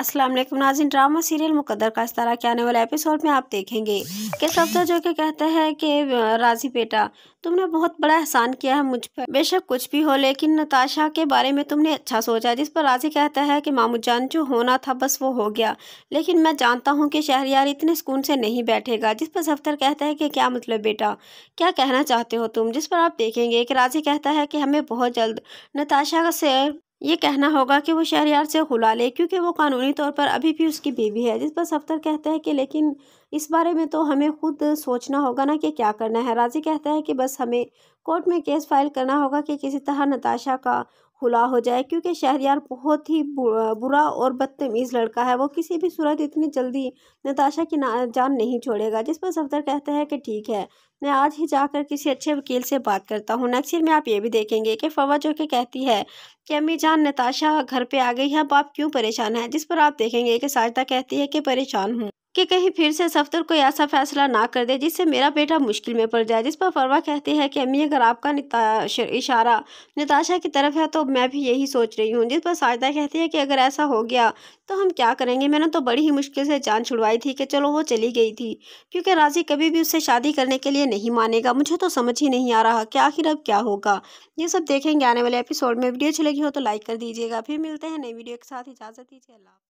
अस्सलाम वालेकुम नाजिन drama serial मुकद्दर का इस तरह के आने वाले एपिसोड में आप देखेंगे कि सफदर जो कि कहता है कि राजी बेटा तुमने बहुत बड़ा एहसान किया है मुझ पर बेशक कुछ भी हो लेकिन नताशा के बारे में तुमने अच्छा सोचा जिस पर राजी कहता है कि मामू जान जो होना था बस वो हो गया लेकिन मैं जानता हूँ कि शहरियार इतने सुकून से नहीं बैठेगा जिस पर सफ्तर कहता है कि क्या मतलब बेटा क्या कहना चाहते हो तुम जिस पर आप देखेंगे कि राजी कहता है कि हमें बहुत जल्द नताशा से ये कहना होगा कि वो शहरियार से खुला ले क्योंकि वो कानूनी तौर पर अभी भी उसकी बीबी है जिस पर सफ्तर कहते हैं कि लेकिन इस बारे में तो हमें खुद सोचना होगा ना कि क्या करना है राजी कहता है कि बस हमें कोर्ट में केस फाइल करना होगा कि किसी तरह नताशा का खुला हो जाए क्योंकि शहरियार बहुत ही बुरा और बदतमीज़ लड़का है वो किसी भी सूरत इतनी जल्दी नताशा की ना जान नहीं छोड़ेगा जिस पर सफदर कहते हैं कि ठीक है मैं आज ही जाकर किसी अच्छे वकील से बात करता हूँ नक्सर में आप ये भी देखेंगे कि फवा जो कि कहती है कि अम्मी जान नताशा घर पर आ गई है अब आप क्यों परेशान हैं जिस पर आप देखेंगे कि साजदा कहती है कि परेशान हूँ कि कहीं फिर से सफ़्तर कोई ऐसा फैसला ना कर दे जिससे मेरा बेटा मुश्किल में पड़ जाए जिस पर फरवा कहती है कि अम्मी अगर आपका इशारा नताशा की तरफ है तो मैं भी यही सोच रही हूँ जिस पर साजदा कहती है कि अगर ऐसा हो गया तो हम क्या करेंगे मैंने तो बड़ी ही मुश्किल से जान छुड़वाई थी कि चलो वो चली गई थी क्योंकि राजी कभी भी उससे शादी करने के लिए नहीं मानेगा मुझे तो समझ ही नहीं आ रहा कि आखिर अब क्या होगा ये सब देखेंगे आने वाले एपिसोड में वीडियो अच्छी लगी हो तो लाइक कर दीजिएगा फिर मिलते हैं नई वीडियो के साथ इजाज़त दीजिए अल्लाह